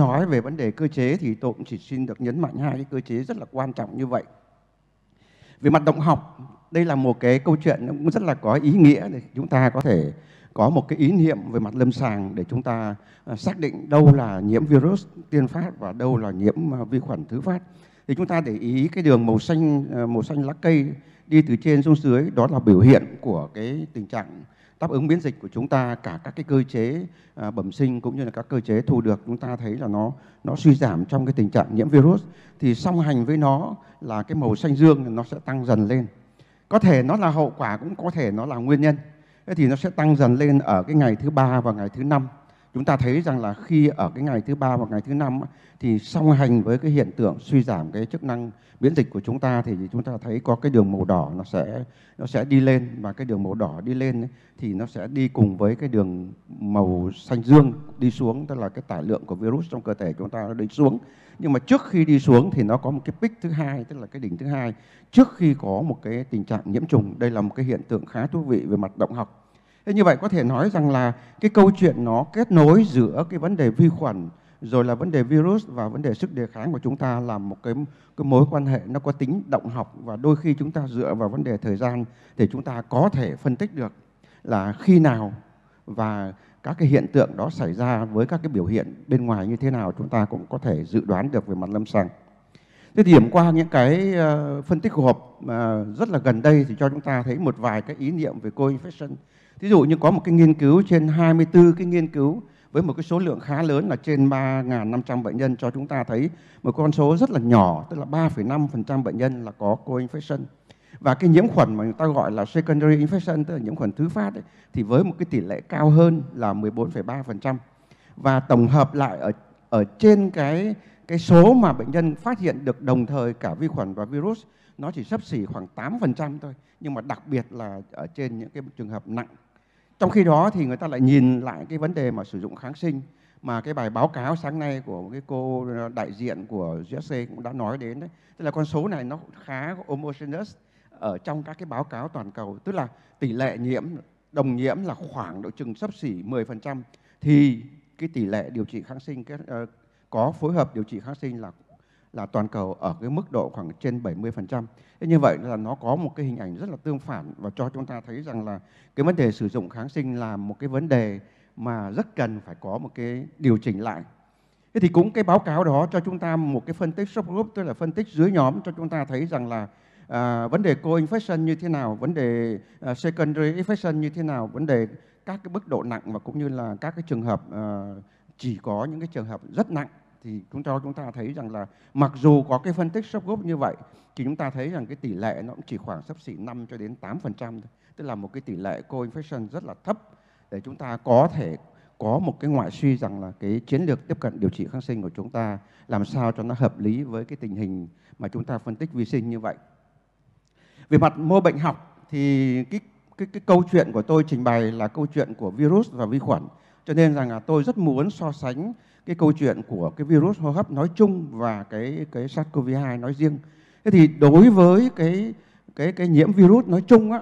nói về vấn đề cơ chế thì tôi cũng chỉ xin được nhấn mạnh hai cái cơ chế rất là quan trọng như vậy. Về mặt động học, đây là một cái câu chuyện cũng rất là có ý nghĩa để chúng ta có thể có một cái ý niệm về mặt lâm sàng để chúng ta à, xác định đâu là nhiễm virus tiên phát và đâu là nhiễm à, vi khuẩn thứ phát. Thì chúng ta để ý cái đường màu xanh à, màu xanh lá cây đi từ trên xuống dưới đó là biểu hiện của cái tình trạng đáp ứng miễn dịch của chúng ta cả các cái cơ chế à, bẩm sinh cũng như là các cơ chế thu được chúng ta thấy là nó nó suy giảm trong cái tình trạng nhiễm virus thì song hành với nó là cái màu xanh dương nó sẽ tăng dần lên có thể nó là hậu quả cũng có thể nó là nguyên nhân thế thì nó sẽ tăng dần lên ở cái ngày thứ ba và ngày thứ năm chúng ta thấy rằng là khi ở cái ngày thứ ba và ngày thứ năm thì song hành với cái hiện tượng suy giảm cái chức năng miễn dịch của chúng ta thì chúng ta thấy có cái đường màu đỏ nó sẽ nó sẽ đi lên và cái đường màu đỏ đi lên ấy, thì nó sẽ đi cùng với cái đường màu xanh dương đi xuống tức là cái tải lượng của virus trong cơ thể chúng ta nó đi xuống nhưng mà trước khi đi xuống thì nó có một cái pic thứ hai tức là cái đỉnh thứ hai trước khi có một cái tình trạng nhiễm trùng đây là một cái hiện tượng khá thú vị về mặt động học Thế như vậy có thể nói rằng là cái câu chuyện nó kết nối giữa cái vấn đề vi khuẩn rồi là vấn đề virus và vấn đề sức đề kháng của chúng ta là một cái, cái mối quan hệ nó có tính động học và đôi khi chúng ta dựa vào vấn đề thời gian để chúng ta có thể phân tích được là khi nào và các cái hiện tượng đó xảy ra với các cái biểu hiện bên ngoài như thế nào chúng ta cũng có thể dự đoán được về mặt lâm sàng. Thế điểm qua những cái ờ, phân tích của họp mà ờ, rất là gần đây thì cho chúng ta thấy một vài cái ý niệm về co-infection. Thí dụ như có một cái nghiên cứu trên 24 cái nghiên cứu với một cái số lượng khá lớn là trên 3.500 bệnh nhân cho chúng ta thấy một con số rất là nhỏ, tức là 3,5% bệnh nhân là có co-infection. Và cái nhiễm khuẩn mà người ta gọi là secondary infection, tức là nhiễm khuẩn thứ phát ấy, thì với một cái tỷ lệ cao hơn là 14,3%. Và tổng hợp lại ở ở trên cái cái số mà bệnh nhân phát hiện được đồng thời cả vi khuẩn và virus nó chỉ sấp xỉ khoảng 8% thôi nhưng mà đặc biệt là ở trên những cái trường hợp nặng trong khi đó thì người ta lại nhìn lại cái vấn đề mà sử dụng kháng sinh mà cái bài báo cáo sáng nay của cái cô đại diện của GSC cũng đã nói đến đấy tức là con số này nó khá homogeneous ở trong các cái báo cáo toàn cầu tức là tỷ lệ nhiễm đồng nhiễm là khoảng độ chừng sấp xỉ 10% thì cái tỷ lệ điều trị kháng sinh cái, có phối hợp điều trị kháng sinh là là toàn cầu ở cái mức độ khoảng trên 70%. Thế như vậy là nó có một cái hình ảnh rất là tương phản và cho chúng ta thấy rằng là cái vấn đề sử dụng kháng sinh là một cái vấn đề mà rất cần phải có một cái điều chỉnh lại. Thế thì cũng cái báo cáo đó cho chúng ta một cái phân tích subgroup tức là phân tích dưới nhóm cho chúng ta thấy rằng là à, vấn đề co-infection như thế nào, vấn đề à, secondary infection như thế nào, vấn đề các cái mức độ nặng và cũng như là các cái trường hợp à, chỉ có những cái trường hợp rất nặng thì chúng cho chúng ta thấy rằng là mặc dù có cái phân tích sub group như vậy thì chúng ta thấy rằng cái tỷ lệ nó cũng chỉ khoảng sấp xỉ 5 cho đến 8% thôi, tức là một cái tỷ lệ co-infection rất là thấp để chúng ta có thể có một cái ngoại suy rằng là cái chiến lược tiếp cận điều trị kháng sinh của chúng ta làm sao cho nó hợp lý với cái tình hình mà chúng ta phân tích vi sinh như vậy. Về mặt mô bệnh học thì cái cái cái câu chuyện của tôi trình bày là câu chuyện của virus và vi khuẩn cho nên rằng là tôi rất muốn so sánh cái câu chuyện của cái virus hô hấp nói chung và cái cái SARS-CoV-2 nói riêng thế thì đối với cái cái cái nhiễm virus nói chung á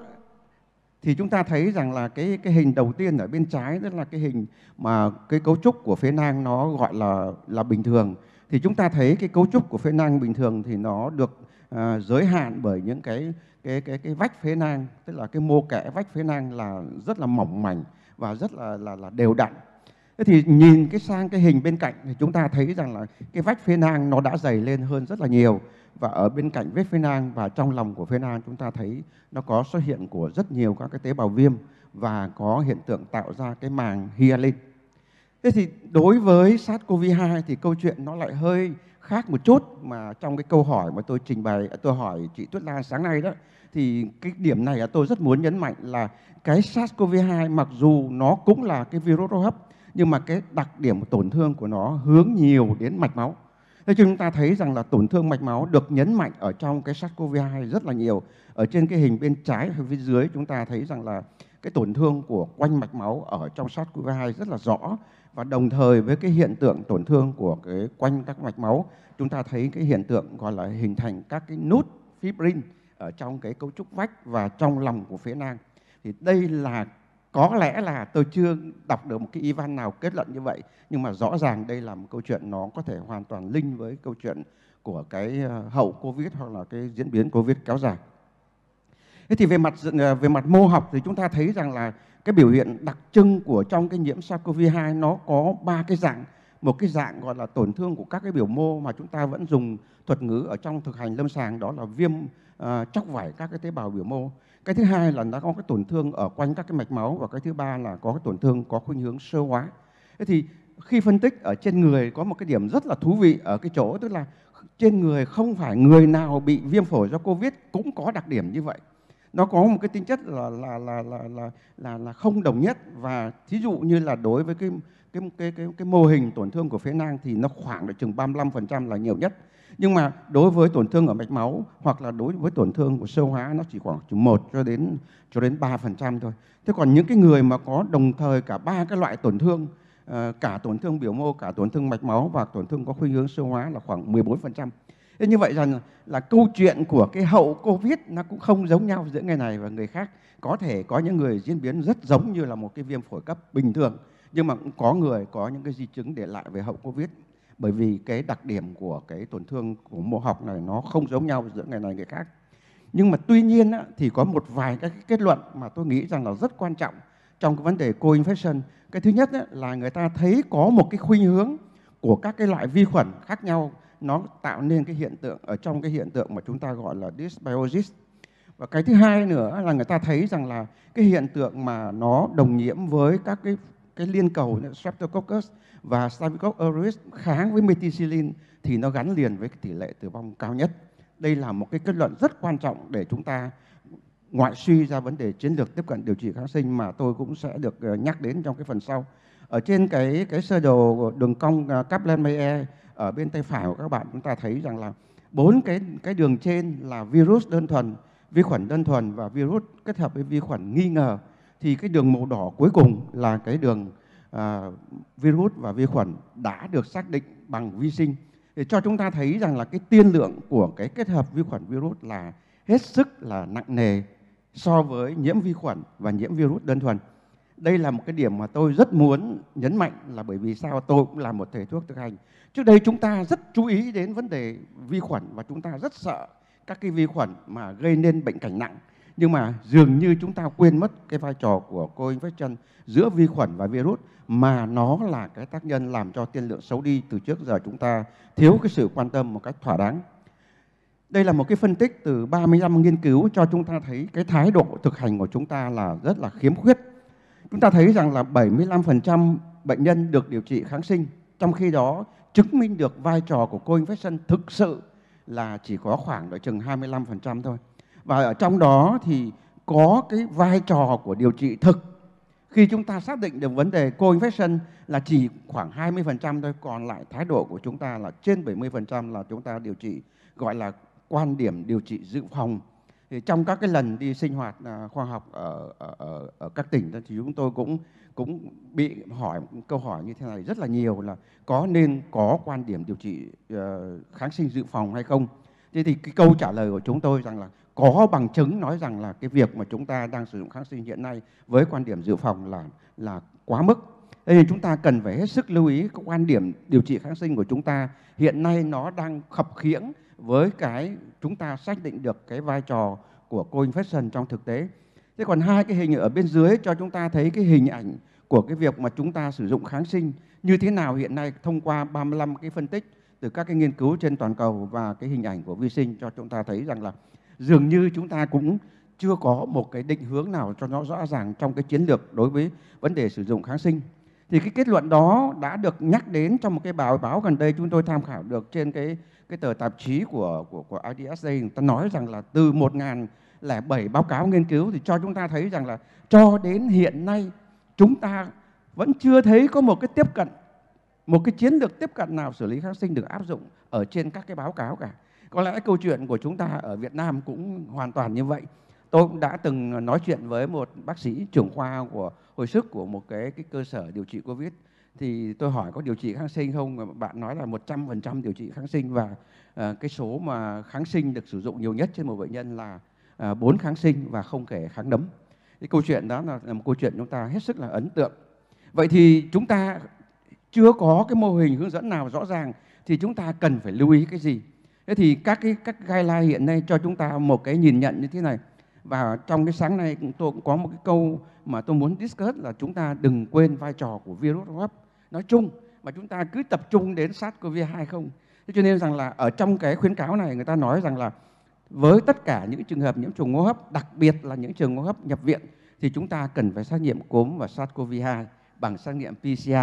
thì chúng ta thấy rằng là cái cái hình đầu tiên ở bên trái đó là cái hình mà cái cấu trúc của phế nang nó gọi là là bình thường thì chúng ta thấy cái cấu trúc của phế nang bình thường thì nó được à, giới hạn bởi những cái cái cái cái vách phế nang tức là cái mô kẽ vách phế nang là rất là mỏng mảnh và rất là là, là đều đặn thế thì nhìn cái sang cái hình bên cạnh thì chúng ta thấy rằng là cái vách phế nang nó đã dày lên hơn rất là nhiều và ở bên cạnh vết phế nang và trong lòng của phế nang chúng ta thấy nó có xuất hiện của rất nhiều các cái tế bào viêm và có hiện tượng tạo ra cái màng hyalin. Thế thì đối với SARS-CoV-2 thì câu chuyện nó lại hơi khác một chút mà trong cái câu hỏi mà tôi trình bày tôi hỏi chị Tuyết Lan sáng nay đó thì cái điểm này tôi rất muốn nhấn mạnh là cái SARS-CoV-2 mặc dù nó cũng là cái virus hô hấp nhưng mà cái đặc điểm tổn thương của nó hướng nhiều đến mạch máu. Thế chúng ta thấy rằng là tổn thương mạch máu được nhấn mạnh ở trong cái SARS-CoV-2 rất là nhiều. Ở trên cái hình bên trái hay bên dưới chúng ta thấy rằng là cái tổn thương của quanh mạch máu ở trong SARS-CoV-2 rất là rõ và đồng thời với cái hiện tượng tổn thương của cái quanh các mạch máu chúng ta thấy cái hiện tượng gọi là hình thành các cái nút fibrin ở trong cái cấu trúc vách và trong lòng của phế nang thì đây là có lẽ là tôi chưa đọc được một cái y văn nào kết luận như vậy nhưng mà rõ ràng đây là một câu chuyện nó có thể hoàn toàn linh với câu chuyện của cái ờ, hậu covid hoặc là cái diễn biến covid kéo dài thế thì về mặt ờ, về mặt mô học thì chúng ta thấy rằng là cái biểu hiện đặc trưng của trong cái nhiễm SARS-CoV-2 nó có ba cái dạng một cái dạng gọi là tổn thương của các cái biểu mô mà chúng ta vẫn dùng thuật ngữ ở trong thực hành lâm sàng đó là viêm à, ờ, chóc vảy các cái tế bào biểu mô cái thứ hai là nó có cái tổn thương ở quanh các cái mạch máu và cái thứ ba là có cái tổn thương có khuynh hướng sơ hóa thế thì khi phân tích ở trên người có một cái điểm rất là thú vị ở cái chỗ tức là trên người không phải người nào bị viêm phổi do covid cũng có đặc điểm như vậy nó có một cái tính chất là là là là là là, là không đồng nhất và thí dụ như là đối với cái cái cái cái, cái mô hình tổn thương của phế nang thì nó khoảng được chừng 35% là nhiều nhất nhưng mà đối với tổn thương ở mạch máu hoặc là đối với tổn thương của sơ hóa nó chỉ khoảng từ một cho đến cho đến ba phần trăm thôi thế còn những cái người mà có đồng thời cả ba cái loại tổn thương ờ, cả tổn thương biểu mô cả tổn thương mạch máu và tổn thương có khuynh hướng sơ hóa là khoảng 14 phần trăm Thế như vậy rằng là câu chuyện của cái hậu Covid nó cũng không giống nhau giữa người này và người khác. Có thể có những người diễn biến rất giống như là một cái viêm phổi cấp bình thường nhưng mà cũng có người có những cái di chứng để lại về hậu Covid bởi vì cái đặc điểm của cái tổn thương của mô học này nó không giống nhau giữa người này người khác nhưng mà tuy nhiên á, thì có một vài các kết luận mà tôi nghĩ rằng là rất quan trọng trong cái vấn đề co-infection cái thứ nhất á, là người ta thấy có một cái khuynh hướng của các cái loại vi khuẩn khác nhau nó tạo nên cái hiện tượng ở trong cái hiện tượng mà chúng ta gọi là dysbiosis và cái thứ hai nữa là người ta thấy rằng là cái hiện tượng mà nó đồng nhiễm với các cái cái liên cầu Streptococcus và Staphylococcus aureus kháng với methicillin thì nó gắn liền với tỷ lệ tử vong cao nhất. Đây là một cái kết luận rất quan trọng để chúng ta ngoại suy ra vấn đề chiến lược tiếp cận điều trị kháng sinh mà tôi cũng sẽ được ờ, nhắc đến trong cái phần sau. Ở trên cái cái sơ đồ đường cong ờ, Kaplan-Meier ở bên tay phải của các bạn chúng ta thấy rằng là bốn cái cái đường trên là virus đơn thuần, vi khuẩn đơn thuần và virus kết hợp với vi khuẩn nghi ngờ thì cái đường màu đỏ cuối cùng là cái đường à, virus và vi khuẩn đã được xác định bằng vi sinh để cho chúng ta thấy rằng là cái tiên lượng của cái kết hợp vi khuẩn virus là hết sức là nặng nề so với nhiễm vi khuẩn và nhiễm virus đơn thuần. Đây là một cái điểm mà tôi rất muốn nhấn mạnh là bởi vì sao tôi cũng là một thầy thuốc thực hành. Trước đây chúng ta rất chú ý đến vấn đề vi khuẩn và chúng ta rất sợ các cái vi khuẩn mà gây nên bệnh cảnh nặng nhưng mà dường như chúng ta quên mất cái vai trò của co-infection giữa vi khuẩn và virus mà nó là cái tác nhân làm cho tiên lượng xấu đi từ trước giờ chúng ta thiếu cái sự quan tâm một cách thỏa đáng. Đây là một cái phân tích từ 35 nghiên cứu cho chúng ta thấy cái thái độ thực hành của chúng ta là rất là khiếm khuyết. Chúng ta thấy rằng là 75% bệnh nhân được điều trị kháng sinh, trong khi đó chứng minh được vai trò của co-infection thực sự là chỉ có khoảng độ chừng 25% thôi và ở trong đó thì có cái vai trò của điều trị thực khi chúng ta xác định được vấn đề co-infection là chỉ khoảng 20% thôi còn lại thái độ của chúng ta là trên 70% là chúng ta điều trị gọi là quan điểm điều trị dự phòng thì trong các cái lần đi sinh hoạt à, khoa học ở, ở, ở các tỉnh thì chúng tôi cũng cũng bị hỏi câu hỏi như thế này rất là nhiều là có nên có quan điểm điều trị ờ, kháng sinh dự phòng hay không thế thì cái câu trả lời của chúng tôi rằng là có bằng chứng nói rằng là cái việc mà chúng ta đang sử dụng kháng sinh hiện nay với quan điểm dự phòng là là quá mức. Thế nên chúng ta cần phải hết sức lưu ý cái quan điểm điều trị kháng sinh của chúng ta hiện nay nó đang khập khiễng với cái chúng ta xác định được cái vai trò của co-infection trong thực tế. Thế còn hai cái hình ở bên dưới cho chúng ta thấy cái hình ảnh của cái việc mà chúng ta sử dụng kháng sinh như thế nào hiện nay thông qua 35 cái phân tích từ các cái nghiên cứu trên toàn cầu và cái hình ảnh của vi sinh cho chúng ta thấy rằng là dường như chúng ta cũng chưa có một cái định hướng nào cho nó rõ ràng trong cái chiến lược đối với vấn đề sử dụng kháng sinh. Thì cái kết luận đó đã được nhắc đến trong một cái báo báo gần đây chúng tôi tham khảo được trên cái cái tờ tạp chí của của của IDSA người ta nói rằng là từ 1007 báo cáo nghiên cứu thì cho chúng ta thấy rằng là cho đến hiện nay chúng ta vẫn chưa thấy có một cái tiếp cận một cái chiến lược tiếp cận nào xử lý kháng sinh được áp dụng ở trên các cái báo cáo cả có lẽ câu chuyện của chúng ta ở Việt Nam cũng hoàn toàn như vậy tôi cũng đã từng nói chuyện với một bác sĩ trưởng khoa của hồi sức của một cái cái cơ sở điều trị covid thì tôi hỏi có điều trị kháng sinh không bạn nói là 100% điều trị kháng sinh và uh, cái số mà kháng sinh được sử dụng nhiều nhất trên một bệnh nhân là uh, ờ, 4 kháng sinh và không kể kháng nấm cái câu chuyện đó là, là một câu chuyện chúng ta hết sức là ấn tượng vậy thì chúng ta chưa có cái mô hình hướng dẫn nào rõ ràng thì chúng ta cần phải lưu ý cái gì thế thì các cái các gai lai hiện nay cho chúng ta một cái nhìn nhận như thế này và trong cái sáng nay tôi cũng có một cái câu mà tôi muốn discuss là chúng ta đừng quên vai trò của virus hô hấp nói chung mà chúng ta cứ tập trung đến SARS-CoV-2 không. Thế cho nên rằng là ở trong cái khuyến cáo này người ta nói rằng là với tất cả những trường hợp nhiễm trùng hô hấp, đặc biệt là những trường hô hấp nhập viện thì chúng ta cần phải xét nghiệm cúm và SARS-CoV-2 bằng xét nghiệm PCR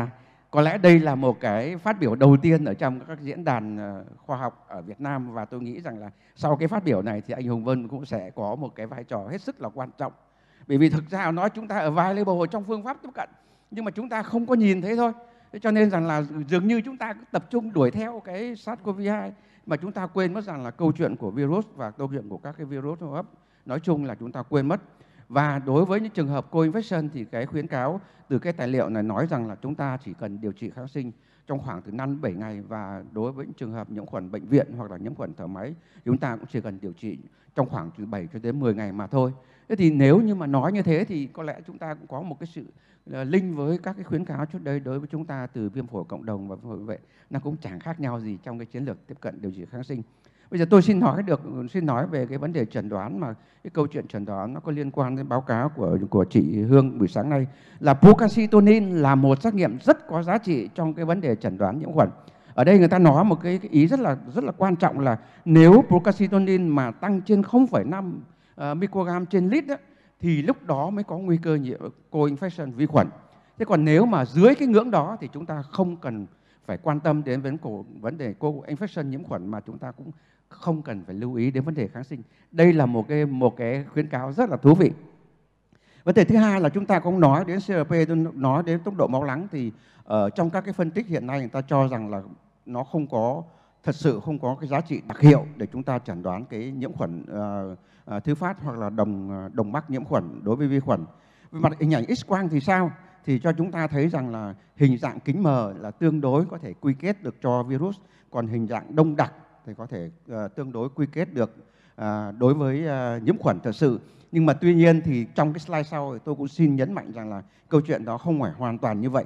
có lẽ đây là một cái phát biểu đầu tiên ở trong các diễn đàn ờ, khoa học ở Việt Nam và tôi nghĩ rằng là sau cái phát biểu này thì anh Hùng Vân cũng sẽ có một cái vai trò hết sức là quan trọng bởi vì thực ra nói chúng ta ở vai level trong phương pháp tiếp cận nhưng mà chúng ta không có nhìn thấy thôi thế cho nên rằng là dường như chúng ta tập trung đuổi theo cái SARS-CoV-2 mà chúng ta quên mất rằng là câu chuyện của virus và câu chuyện của các cái virus hô hấp nói chung là chúng ta quên mất và đối với những trường hợp co-infection thì cái khuyến cáo từ cái tài liệu này nói rằng là chúng ta chỉ cần điều trị kháng sinh trong khoảng từ 5 đến 7 ngày và đối với những trường hợp nhiễm khuẩn bệnh viện hoặc là nhiễm khuẩn thở máy chúng ta cũng chỉ cần điều trị trong khoảng từ 7 cho đến 10 ngày mà thôi. Thế thì nếu như mà nói như thế thì có lẽ chúng ta cũng có một cái sự ờ, linh với các cái khuyến cáo trước đây đối với chúng ta từ viêm phổi cộng đồng và viêm phổi vệ nó cũng chẳng khác nhau gì trong cái chiến lược tiếp cận điều trị kháng sinh bây giờ tôi xin nói được xin nói về cái vấn đề chẩn đoán mà cái câu chuyện chẩn đoán nó có liên quan đến báo cáo của của chị Hương buổi sáng nay là procalcitonin là một xét nghiệm rất có giá trị trong cái vấn đề chẩn đoán nhiễm khuẩn ở đây người ta nói một cái, cái ý rất là rất là quan trọng là nếu procalcitonin mà tăng trên 0,5 uh, ờ, microgram trên lít đó, thì lúc đó mới có nguy cơ nhiễm co-infection vi khuẩn thế còn nếu mà dưới cái ngưỡng đó thì chúng ta không cần phải quan tâm đến vấn cổ vấn đề co-infection nhiễm khuẩn mà chúng ta cũng không cần phải lưu ý đến vấn đề kháng sinh đây là một cái một cái khuyến cáo rất là thú vị vấn đề thứ hai là chúng ta cũng nói đến CRP nói đến tốc độ máu lắng thì ở ờ, trong các cái phân tích hiện nay người ta cho rằng là nó không có thật sự không có cái giá trị đặc hiệu để chúng ta chẩn đoán cái nhiễm khuẩn uh, thứ phát hoặc là đồng đồng mắc nhiễm khuẩn đối với vi khuẩn về mặt hình ảnh X quang thì sao thì cho chúng ta thấy rằng là hình dạng kính mờ là tương đối có thể quy kết được cho virus còn hình dạng đông đặc thì có thể uh, tương đối quy kết được uh, đối với uh, nhiễm khuẩn thật sự nhưng mà tuy nhiên thì trong cái slide sau thì tôi cũng xin nhấn mạnh rằng là câu chuyện đó không phải hoàn toàn như vậy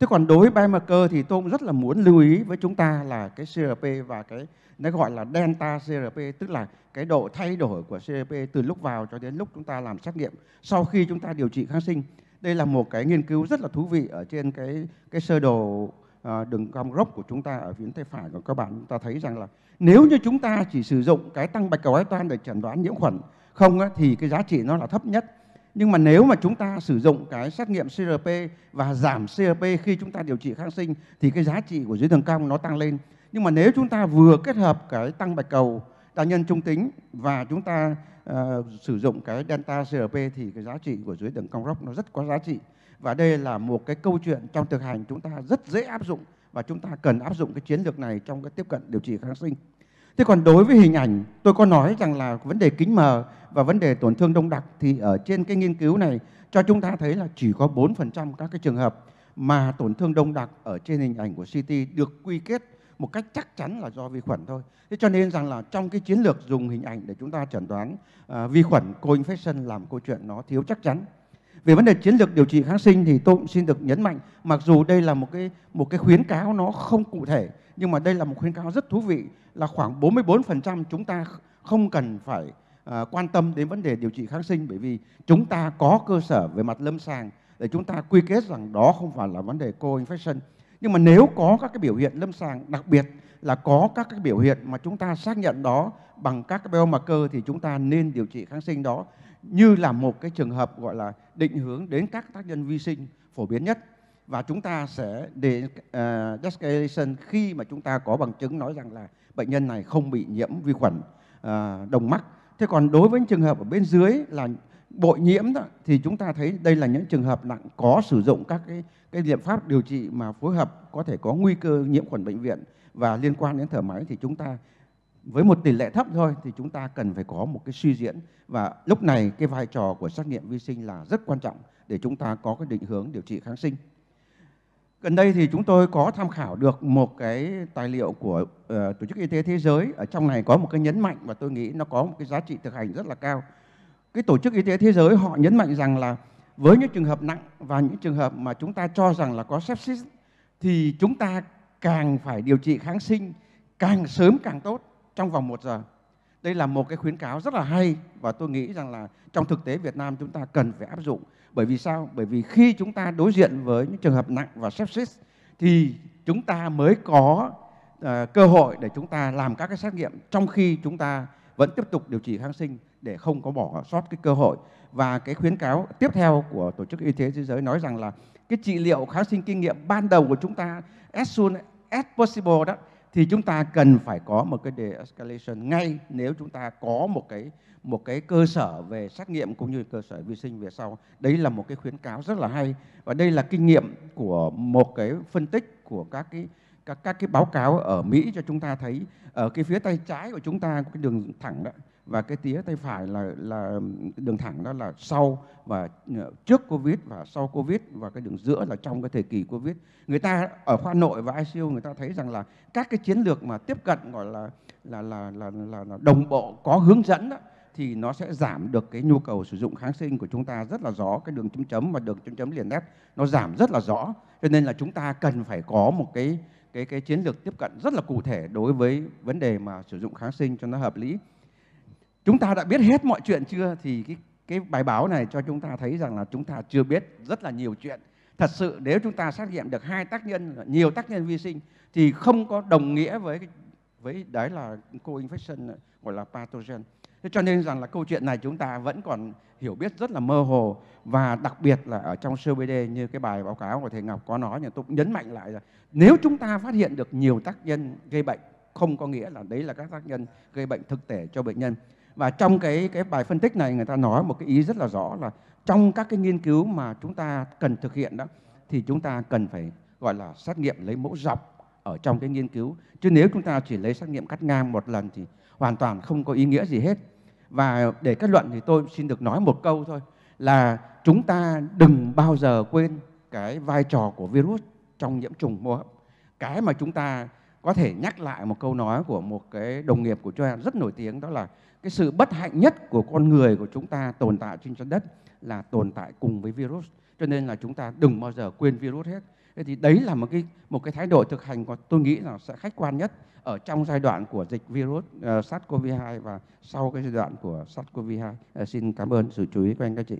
thế còn đối với biomarker thì tôi cũng rất là muốn lưu ý với chúng ta là cái crp và cái nó gọi là delta crp tức là cái độ thay đổi của crp từ lúc vào cho đến lúc chúng ta làm xét nghiệm sau khi chúng ta điều trị kháng sinh đây là một cái nghiên cứu rất là thú vị ở trên cái cái sơ đồ à, ờ, đường cong gốc của chúng ta ở phía tay phải của các bạn chúng ta thấy rằng là nếu như chúng ta chỉ sử dụng cái tăng bạch cầu ái toan để chẩn đoán nhiễm khuẩn không thì cái giá trị nó là thấp nhất nhưng mà nếu mà chúng ta sử dụng cái xét nghiệm CRP và giảm CRP khi chúng ta điều trị kháng sinh thì cái giá trị của dưới đường cong nó tăng lên nhưng mà nếu chúng ta vừa kết hợp cái tăng bạch cầu đa nhân trung tính và chúng ta uh, sử dụng cái delta CRP thì cái giá trị của dưới đường cong gốc nó rất có giá trị và đây là một cái câu chuyện trong thực hành chúng ta rất dễ áp dụng và chúng ta cần áp dụng cái chiến lược này trong cái tiếp cận điều trị kháng sinh. Thế còn đối với hình ảnh, tôi có nói rằng là vấn đề kính mờ và vấn đề tổn thương đông đặc thì ở trên cái nghiên cứu này cho chúng ta thấy là chỉ có 4% các cái trường hợp mà tổn thương đông đặc ở trên hình ảnh của CT được quy kết một cách chắc chắn là do vi khuẩn thôi. Thế cho nên rằng là trong cái chiến lược dùng hình ảnh để chúng ta chẩn đoán uh, vi khuẩn co-infection làm câu chuyện nó thiếu chắc chắn về vấn đề chiến lược điều trị kháng sinh thì tôi cũng xin được nhấn mạnh mặc dù đây là một cái một cái khuyến cáo nó không cụ thể nhưng mà đây là một khuyến cáo rất thú vị là khoảng 44% chúng ta không cần phải uh, quan tâm đến vấn đề điều trị kháng sinh bởi vì chúng ta có cơ sở về mặt lâm sàng để chúng ta quy kết rằng đó không phải là vấn đề co-infection. Nhưng mà nếu có các cái biểu hiện lâm sàng đặc biệt là có các cái biểu hiện mà chúng ta xác nhận đó bằng các cái biomarker thì chúng ta nên điều trị kháng sinh đó như là một cái trường hợp gọi là định hướng đến các tác nhân vi sinh phổ biến nhất và chúng ta sẽ để uh, khi mà chúng ta có bằng chứng nói rằng là bệnh nhân này không bị nhiễm vi khuẩn uh, đồng mắc. Thế còn đối với những trường hợp ở bên dưới là bội nhiễm đó, thì chúng ta thấy đây là những trường hợp nặng có sử dụng các cái cái biện pháp điều trị mà phối hợp có thể có nguy cơ nhiễm khuẩn bệnh viện và liên quan đến thở máy thì chúng ta với một tỷ lệ thấp thôi thì chúng ta cần phải có một cái suy diễn và lúc này cái vai trò của xét nghiệm vi sinh là rất quan trọng để chúng ta có cái định hướng điều trị kháng sinh. Gần đây thì chúng tôi có tham khảo được một cái tài liệu của uh, Tổ chức Y tế Thế giới. Ở trong này có một cái nhấn mạnh và tôi nghĩ nó có một cái giá trị thực hành rất là cao. Cái Tổ chức Y tế Thế giới họ nhấn mạnh rằng là với những trường hợp nặng và những trường hợp mà chúng ta cho rằng là có sepsis thì chúng ta càng phải điều trị kháng sinh càng sớm càng tốt trong vòng một giờ. Đây là một cái khuyến cáo rất là hay và tôi nghĩ rằng là trong thực tế Việt Nam chúng ta cần phải áp dụng. Bởi vì sao? Bởi vì khi chúng ta đối diện với những trường hợp nặng và sepsis thì chúng ta mới có uh, cơ hội để chúng ta làm các cái xét nghiệm trong khi chúng ta vẫn tiếp tục điều trị kháng sinh để không có bỏ sót cái cơ hội. Và cái khuyến cáo tiếp theo của Tổ chức Y tế Thế giới nói rằng là cái trị liệu kháng sinh kinh nghiệm ban đầu của chúng ta as soon as possible đó thì chúng ta cần phải có một cái de-escalation ngay nếu chúng ta có một cái một cái cơ sở về xét nghiệm cũng như cơ sở vi sinh về sau. Đấy là một cái khuyến cáo rất là hay và đây là kinh nghiệm của một cái phân tích của các cái các các cái báo cáo ở Mỹ cho chúng ta thấy ở cái phía tay trái của chúng ta cái đường thẳng đó và cái tía tay phải là là đường thẳng đó là sau và ờ, trước covid và sau covid và cái đường giữa là trong cái thời kỳ covid người ta ở khoa nội và ICU người ta thấy rằng là các cái chiến lược mà tiếp cận gọi là là là là, là, là đồng bộ có hướng dẫn đó, thì nó sẽ giảm được cái nhu cầu sử dụng kháng sinh của chúng ta rất là rõ cái đường chấm chấm và đường chấm chấm liền nét nó giảm rất là rõ cho nên là chúng ta cần phải có một cái cái cái chiến lược tiếp cận rất là cụ thể đối với vấn đề mà sử dụng kháng sinh cho nó hợp lý chúng ta đã biết hết mọi chuyện chưa thì cái cái bài báo này cho chúng ta thấy rằng là chúng ta chưa biết rất là nhiều chuyện thật sự nếu chúng ta xác nghiệm được hai tác nhân nhiều tác nhân vi sinh thì không có đồng nghĩa với với đấy là co-infection gọi là pathogen thế cho nên rằng là câu chuyện này chúng ta vẫn còn hiểu biết rất là mơ hồ và đặc biệt là ở trong CBD như cái bài báo cáo của thầy Ngọc có nói nhưng tôi nhấn mạnh lại là nếu chúng ta phát hiện được nhiều tác nhân gây bệnh không có nghĩa là đấy là các tác nhân gây bệnh thực thể cho bệnh nhân và trong cái cái bài phân tích này người ta nói một cái ý rất là rõ là trong các cái nghiên cứu mà chúng ta cần thực hiện đó thì chúng ta cần phải gọi là xét nghiệm lấy mẫu dọc ở trong cái nghiên cứu chứ nếu chúng ta chỉ lấy xét nghiệm cắt ngang một lần thì hoàn toàn không có ý nghĩa gì hết và để kết luận thì tôi xin được nói một câu thôi là chúng ta đừng bao giờ quên cái vai trò của virus trong nhiễm trùng hô hấp cái mà chúng ta có thể nhắc lại một câu nói của một cái đồng nghiệp của Choe rất nổi tiếng đó là cái sự bất hạnh nhất của con người của chúng ta tồn tại trên trái đất là tồn tại cùng với virus cho nên là chúng ta đừng bao giờ quên virus hết thế thì đấy là một cái một cái thái độ thực hành có tôi nghĩ là sẽ khách quan nhất ở trong giai đoạn của dịch virus uh, ờ, SARS-CoV-2 và sau cái giai đoạn của SARS-CoV-2 uh, ờ, xin cảm ơn sự chú ý của anh các chị